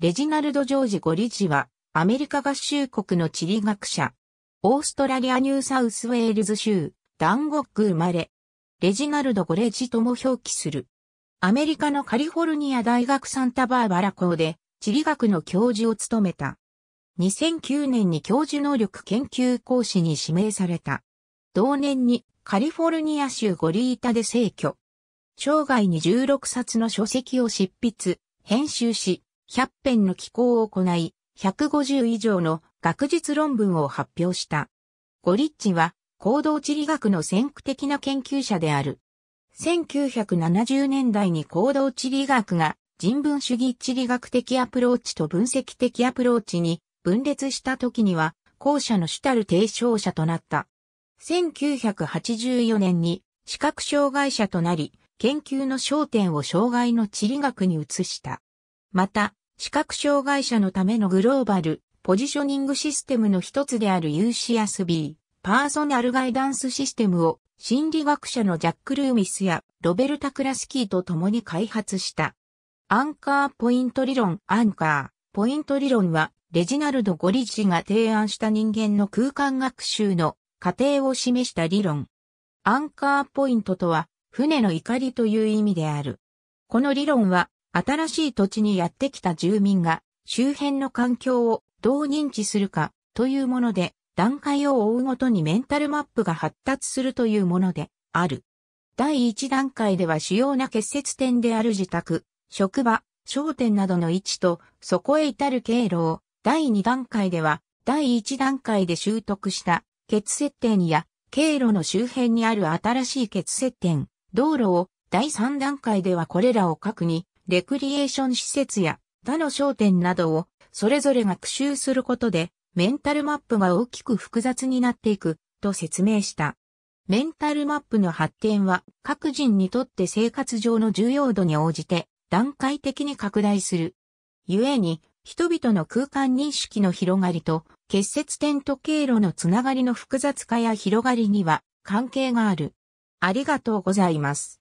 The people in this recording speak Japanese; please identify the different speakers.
Speaker 1: レジナルド・ジョージ・ゴリジは、アメリカ合衆国の地理学者。オーストラリア・ニューサウスウェールズ州、ダンゴック生まれ。レジナルド・ゴレジとも表記する。アメリカのカリフォルニア大学サンタバーバラ校で、地理学の教授を務めた。2009年に教授能力研究講師に指名された。同年にカリフォルニア州ゴリータで逝去。生涯に16冊の書籍を執筆、編集し、100編の寄稿を行い、150以上の学術論文を発表した。ゴリッチは行動地理学の先駆的な研究者である。1970年代に行動地理学が人文主義地理学的アプローチと分析的アプローチに分裂した時には、後者の主たる提唱者となった。1984年に視覚障害者となり、研究の焦点を障害の地理学に移した。また、視覚障害者のためのグローバル、ポジショニングシステムの一つである UCSB、パーソナルガイダンスシステムを心理学者のジャック・ルーミスやロベルタ・クラスキーと共に開発した。アンカーポイント理論アンカーポイント理論はレジナルド・ゴリッジが提案した人間の空間学習の過程を示した理論。アンカーポイントとは船の怒りという意味である。この理論は新しい土地にやってきた住民が周辺の環境をどう認知するかというもので、段階を追うごとにメンタルマップが発達するというものである。第1段階では主要な結節点である自宅、職場、商店などの位置と、そこへ至る経路を、第2段階では、第1段階で習得した結節点や経路の周辺にある新しい結節点、道路を第3段階ではこれらを確認。レクリエーション施設や他の商店などをそれぞれが学習することでメンタルマップが大きく複雑になっていくと説明した。メンタルマップの発展は各人にとって生活上の重要度に応じて段階的に拡大する。故に人々の空間認識の広がりと結節点と経路のつながりの複雑化や広がりには関係がある。ありがとうございます。